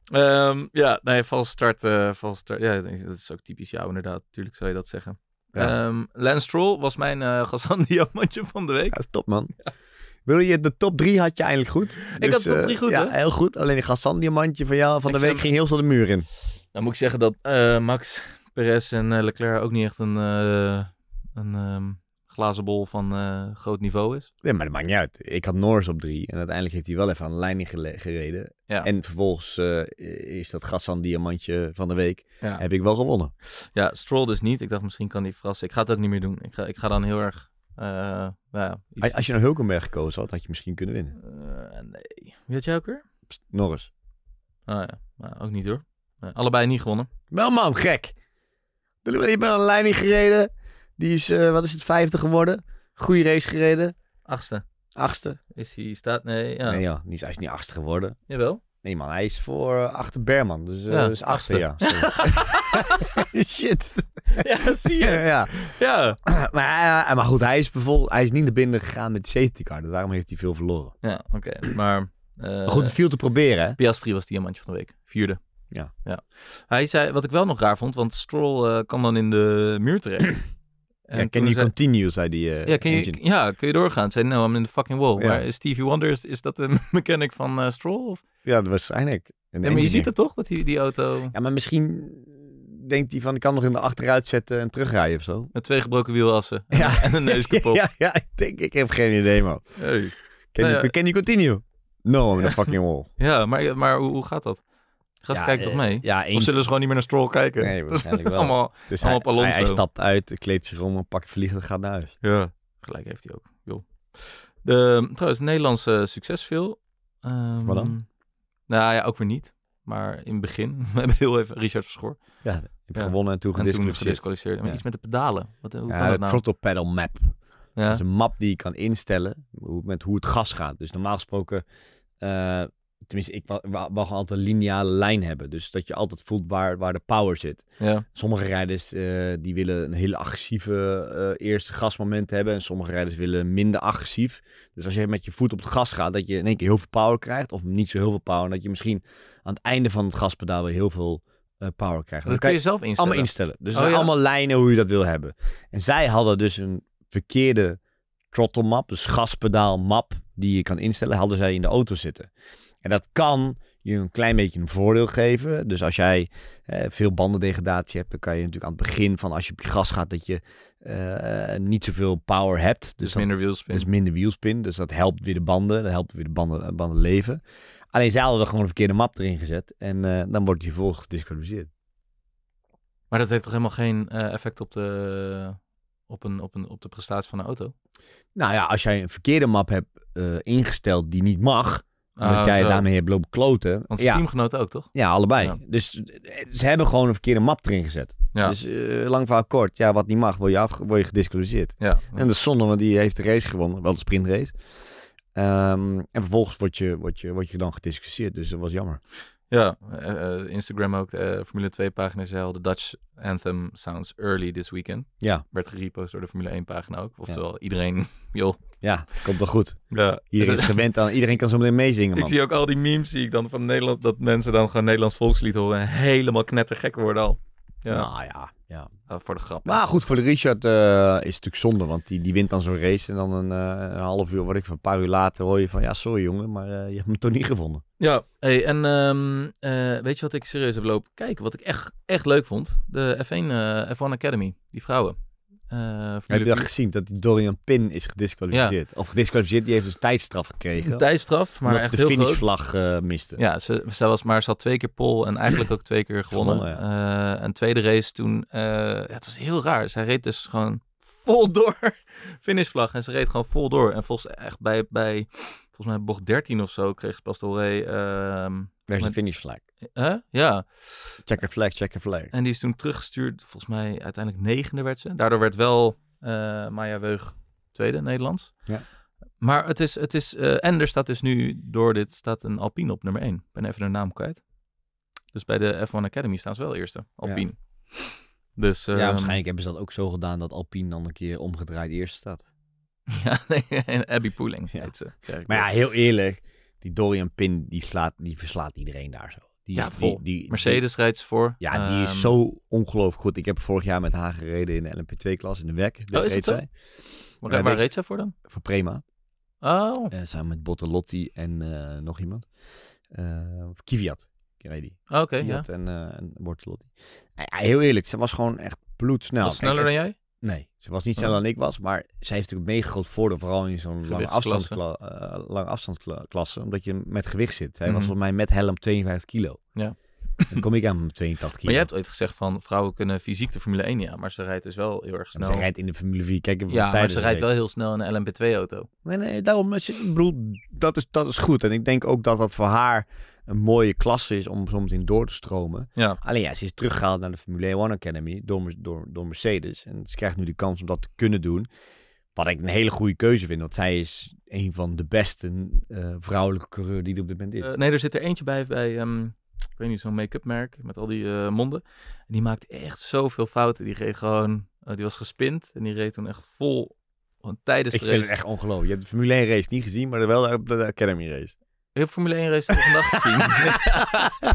Speaker 1: Ehm, ja, nee, vals start, eh, vals start. Ja, dat is ook typisch jou inderdaad. Tuurlijk zou je dat zeggen. Ja. Ehm, Lance Stroll was mijn uh, diamantje van de week. Ja, dat is top
Speaker 2: man. Wil je de top 3 had je eindelijk goed. ik dus, had de top 3 goed, Ja, heel goed. Alleen de Gassan van jou van de week ging
Speaker 1: heel snel de muur in. Dan moet ik zeggen dat Max, Perez en Leclerc ook niet echt een,
Speaker 2: een ehm, glazen bol van eh, groot niveau is. Ja, maar dat maakt niet uit. Ik had Norris op drie en uiteindelijk heeft hij wel even aan de leiding gereden. Ja. En vervolgens eh, is dat Gassan diamantje van de week. Heb ik wel gewonnen. Ja, Stroll dus niet. Ik dacht misschien kan die verrassen. Ik ga het ook niet meer doen. Ik ga, ik ga dan heel erg... Eh, nou ja, als je naar nou Hulkenberg gekozen had, had je misschien kunnen winnen. nee. Wie had jij ook weer? Norris. Ah ja,
Speaker 1: maar nou, ook niet hoor. allebei niet gewonnen. Wel
Speaker 2: man, gek. Je bent aan de leiding gereden. Die is, eh, wat is het, vijfde geworden. Goede race gereden. Achtste. Achtste.
Speaker 1: Is hij staat? Nee, ja. Nee, ja,
Speaker 2: hij is, niet achtste geworden. Jawel. Nee man, hij is voor eh, achter Berman. Dus, uh, ja, ja. Shit. Ja, zie je. ja. ja. maar, maar goed, hij is, bijvoorbeeld, hij is niet naar binnen gegaan met de safety car. Dus daarom heeft hij veel verloren. Ja, oké. Maar, maar, goed, het viel te proberen. Hè? Piastri was diamantje van de week. Vierde. Ja.
Speaker 1: ja. Hij zei, wat ik wel nog raar vond, want Stroll kan dan in de muur terecht.
Speaker 2: En ja, can you zei, continue, zei die uh, ja, je,
Speaker 1: ja, kun je doorgaan? Zei, no, I'm in the fucking wall. Ja. Maar
Speaker 2: Stevie Wonder, is, is dat de mechanic van uh, Stroll? Of? Ja, dat was Ja, maar je ziet het toch, dat die, die auto... Ja, maar misschien eh, denkt hij van, ik kan nog in de achteruit zetten en terugrijden of zo.
Speaker 1: Met twee gebroken wielassen en, ja. en een neus kapot. ja, ja,
Speaker 2: ik denk, ik heb geen idee, man. Hey. Can, nou, you, continue? No, I'm in the fucking wall.
Speaker 1: Ja, maar, maar hoe gaat dat? Gast kijkt toch eh, mee? Ja, eens... Of zullen ze gewoon niet meer naar Stroll kijken? Nee, waarschijnlijk wel. allemaal, dus allemaal hij, Alonso. Hij, hij, stapt
Speaker 2: uit, kleedt zich om, een pak vliegen gaat naar huis. Ja, gelijk heeft hij ook. Joh. De,
Speaker 1: trouwens, Nederlandse succesfil Um, ehm, Wat dan? Nou ja, ook weer niet. Maar in het begin, we hebben heel even Richard Verschoor. Ja, heb ja. gewonnen en toen gedisqualificeerd. Ja. Iets met de pedalen. Wat, hoe ja, kan dat nou? Throttle
Speaker 2: pedal map. Ja. Dat is een map die je kan instellen met hoe het gas gaat. Dus normaal gesproken eh, tenminste, ik mag altijd een lineale lijn hebben. Dus dat je altijd voelt waar, waar de power zit. Ja. Sommige rijders eh, die willen een hele agressieve eh, eerste gasmoment hebben. En sommige rijders willen minder agressief. Dus als je met je voet op het gas gaat, dat je in één keer heel veel power krijgt. Of niet zo heel veel power. En dat je misschien aan het einde van het gaspedaal weer heel veel eh, power krijgt. Dat, kun je, zelf instellen. Allemaal instellen. Dus oh, ja. allemaal lijnen hoe je dat wil hebben. En zij hadden dus een verkeerde throttle map, dus gaspedaal map, die je kan instellen, hadden zij in de auto zitten. En dat kan je een klein beetje een voordeel geven. Dus als jij eh, veel bandendegradatie hebt, dan kan je natuurlijk aan het begin van als je op je gas gaat, dat je uh, niet zoveel power hebt. Dus, dus minder wielspin. Dus minder wielspin. Dus dat helpt weer de banden. Dat helpt weer de banden, eh, banden leven. Alleen zij hadden er gewoon een verkeerde map erin gezet. En dan wordt je vervolgens gedisqualificeerd.
Speaker 1: Maar dat heeft toch helemaal geen effect op de, op, een, op, een, op de prestatie van de auto?
Speaker 2: Nou ja, als jij een verkeerde map hebt ingesteld die niet mag, dat ah, jij zo. daarmee hebt lopen kloten. Want zijn ja. teamgenoten ook, toch? Ja, allebei. Dus eh, ze hebben gewoon een verkeerde map erin gezet. Ja. Dus eh, lang verhaal kort. Ja, wat niet mag, word je, af, word je gedisqualificeerd. Ja. En de zonde, die heeft de race gewonnen. Wel de sprintrace. Um, en vervolgens word je, word, je, word je dan gediscussieerd. Dus dat was jammer.
Speaker 1: Ja, eh, Instagram ook. Uh, Formule 2 pagina zei de Dutch Anthem sounds early this weekend. Ja. Werd gerepost door de Formule 1 pagina ook. Oftewel, ja. iedereen, joh, ja, komt wel goed. Ja. Iedereen is
Speaker 2: gewend aan, iedereen kan zo meteen meezingen. Man. Ik
Speaker 1: zie ook al die memes zie ik dan van Nederland, dat mensen dan gewoon Nederlands volkslied horen en helemaal knettergek worden al. Ja. Nou ja, ja. Oh, voor de grap. Maar goed, voor de
Speaker 2: Richard eh, is het natuurlijk zonde, want die, die wint dan zo'n race en dan een, eh, een half uur, word ik een paar uur later, hoor je van ja, sorry jongen, maar eh, je hebt me toch niet gevonden.
Speaker 1: Ja, hey, en ehm, weet je wat ik serieus heb lopen kijken, wat ik echt, echt leuk vond? De F1, F1 Academy, die vrouwen. Uh, heb je dat
Speaker 2: gezien? Dat Dorian Pin is gedisqualificeerd. Of gedisqualificeerd, die heeft dus tijdstraf gekregen. Een tijdstraf, maar echt ze de finishvlag uh, miste. Ja, ze, ze, was maar ze had twee keer pol
Speaker 1: en eigenlijk ook twee keer gewonnen. gewonnen ja. Eh, tweede race toen, ja, het was heel raar. Zij reed dus gewoon vol door finishvlag en ze reed gewoon vol door. En volgens echt bij, bij volgens mij bocht 13 of zo kreeg Pastore. Uh, Daar is de finish flag. Huh?
Speaker 2: Ja. Checker flag, checker flag. En
Speaker 1: die is toen teruggestuurd. Volgens mij uiteindelijk negende werd ze. Daardoor werd wel eh, Maya Weug tweede Nederlands. Ja. Maar het is, het is eh, en er staat dus nu door dit, staat een Alpine op nummer 1. Ik ben even de naam kwijt. Dus bij de F1 Academy staan ze wel eerste, Alpine. Ja. Dus, ja, ehm, waarschijnlijk hebben ze dat ook zo gedaan
Speaker 2: dat Alpine dan een keer omgedraaid eerste staat.
Speaker 1: Ja, nee, Abby Pooling ja. maar ja, heel
Speaker 2: eerlijk, die Dorian Pin, die, slaat, die verslaat iedereen daar zo. Die ja, Die, Mercedes rijdt ze voor. Ja, die is ehm, zo ongelooflijk goed. Ik heb vorig jaar met haar gereden in de LMP2-klas in de WEC. Oh, is het zo? Zij. Maar, waar, reed zij voor dan? Voor Prema. Oh. Uh, samen met Bottelotti en eh, nog iemand. Eh, Kiviat. die. Oké, ja. En, uh, heel eerlijk, ze was gewoon echt bloedsnel. Was sneller dan jij? Nee, ze was niet oh. sneller dan ik was, maar ze heeft natuurlijk een mega groot voordeel, vooral in zo'n lange, afstandskla uh, eh, lange afstandsklasse, omdat je met gewicht zit. Zij was mhm. volgens mij met helm 52 kilo. Ja. Dan kom ik aan mijn 82 kilo. Maar je
Speaker 1: hebt ooit gezegd van vrouwen kunnen fysiek de Formule 1 ja, maar ze rijdt dus wel heel erg snel. ze rijdt in
Speaker 2: de Formule 4, kijk Ja, maar ze rijdt wel
Speaker 1: heel snel in een LMP2 auto.
Speaker 2: Nee, nee, daarom, ik bedoel, dat is, dat is goed. En ik denk ook dat dat voor haar een mooie klasse is om soms in door te stromen. Ja. Alleen ja, ze is teruggehaald naar de Formule 1 Academy door, door, door Mercedes. En ze krijgt nu de kans om dat te kunnen doen. Wat ik een hele goede keuze vind, want zij is een van de beste eh, vrouwelijke coureur die er op dit moment is. Eh, nee, er
Speaker 1: zit er eentje bij, bij um ik weet niet, zo'n make-up merk met al die eh, monden. En die maakte echt zoveel fouten. Die reed gewoon, die was gespind en die reed toen
Speaker 2: echt vol. Want tijdens ik de race... vind het echt ongelooflijk. Je hebt de Formule 1 race niet gezien, maar wel de Academy race heb Formule 1 race de vandaag gezien.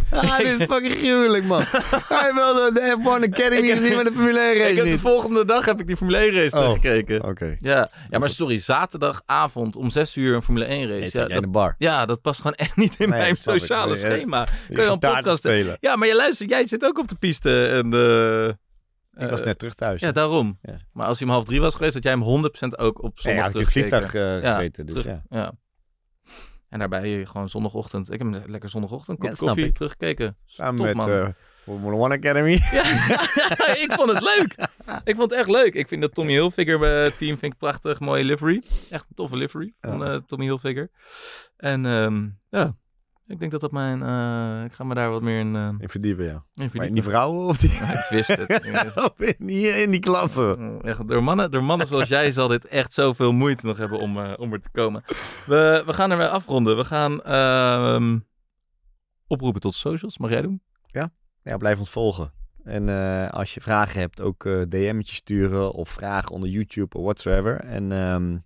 Speaker 2: ah, dit is fucking gruwelijk, man. Hij heeft wel de F1 Academy gezien, met de Formule 1 race ik niet. De volgende dag
Speaker 1: heb ik die Formule 1 race oh, gekeken. Oké. Ja. ja, maar sorry, zaterdagavond om 6 uur een Formule 1 race. ja, in de bar. Ja, dat past gewoon echt niet in mijn sociale schema. Eh, Kun je een podcast spelen? Ja, maar je luistert, jij zit ook op de piste en... Ik was eh, net terug thuis. ja, daarom. Maar als hij om half drie was geweest, had jij hem 100% ook op zondag nee, ja, teruggekeken. Eh, ja, ik vliegtuig gezeten. Dus, ja. ja. En daarbij gewoon zondagochtend. Ik heb een lekker zondagochtend kop koffie teruggekeken. Samen met man. Eh,
Speaker 2: Formula One Academy. Ja, ik vond het
Speaker 1: leuk. Ik vond het echt leuk. Ik vind dat Tommy Hilfiger eh, team vind ik prachtig. Mooie livery. Echt een toffe livery van uh, Tommy Hilfiger. En ehm, ja, ik denk dat dat mijn... Eh, ik ga me daar wat meer in... Uh,
Speaker 2: in ja. In Maar die vrouwen of die... ik wist het.
Speaker 1: in, die, in die klasse. Mm, echt, door, mannen, door mannen zoals jij zal dit echt zoveel moeite nog hebben om, eh, om er te komen. We,
Speaker 2: we gaan ermee afronden. We gaan ehm, oproepen tot socials. Mag jij doen? Ja, ja blijf ons volgen. En als je vragen hebt, ook DM'tjes sturen of vragen onder YouTube of whatsoever. En ehm,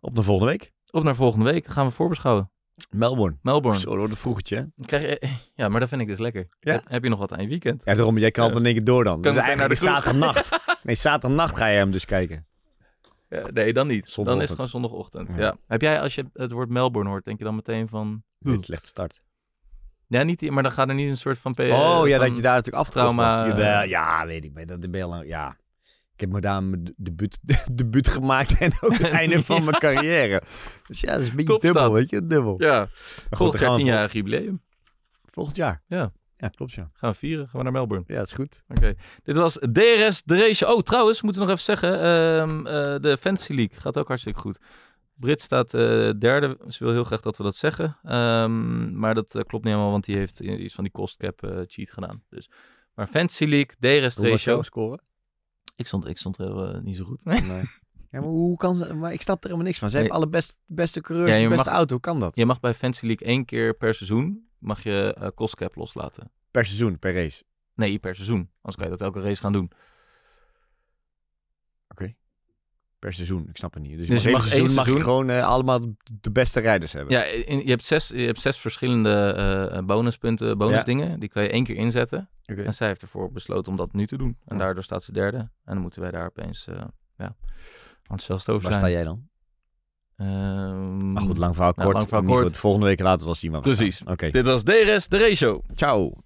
Speaker 2: op de volgende week. Op naar volgende week. gaan we voorbeschouwen. Melbourne. Melbourne. Zo door vroeg vroegetje. krijg je, eh, ja, maar dat vind ik dus lekker. Eh, heb, je nog wat aan je weekend? Ja, daarom, jij kan altijd in één keer door dan. Kan dus eigenlijk zaterdagnacht. nee, zaterdagnacht ga je hem dus kijken. Ja, nee, dan niet. Dan is het gewoon zondagochtend. Ja. Heb jij, als je het
Speaker 1: woord Melbourne hoort, denk je dan meteen van... Hm. Dit slecht start. Ja, niet maar dan gaat er niet een soort van...
Speaker 2: Oh ja, dat je daar natuurlijk aftrauma... Ja, weet ik. Dat ben je ja ik heb me mijn debuut, debuut gemaakt en ook het einde van mijn carrière. Dus ja, dat is een beetje dubbel, weet je? Dubbel. Ja, volgend jaar 10 jaar jubileum. Volgend jaar? Ja. Ja,
Speaker 1: klopt ja. Gaan we vieren, gaan we naar Melbourne. Ja, dat is goed. Oké, dit was DRS, de race. Oh, trouwens, moeten we nog even zeggen, ehm, eh, de fancy League gaat ook hartstikke goed. Brit staat eh, derde. Ze wil heel graag dat we dat zeggen. Ehm, maar dat eh, klopt niet helemaal, want die heeft iets van die cost cap cheat gedaan. Dus. Maar fancy League, DRS ratio. Ik stond, ik stond er eh, niet zo goed. Nee. Ja,
Speaker 2: maar hoe kan ze, maar ik snap er helemaal niks van. Ze hebben alle best, beste coureurs, ja, de beste
Speaker 1: auto. Hoe kan dat? Je mag bij Fancy League één keer per seizoen mag je uh, loslaten.
Speaker 2: Per seizoen, per race? Nee, per seizoen. Anders kan je dat elke race gaan doen. Oké per seizoen. Ik snap het niet. Dus, je dus mag, mag, seizoen, seizoen mag gewoon eh, allemaal de beste rijders hebben.
Speaker 1: Ja, in, je, hebt zes, je hebt zes verschillende eh, eh, bonuspunten, bonusdingen. Die kan je één keer inzetten. En zij heeft ervoor besloten om dat nu te doen. En daardoor staat ze derde. En dan moeten wij daar opeens
Speaker 2: uh, ja, enthousiast over zijn. Waar sta jij dan? Ehm, maar goed, lang verhaal nou, kort. Volgende week later we wel zien Precies. Oké. Dit
Speaker 1: was DRS, de ratio. Ciao.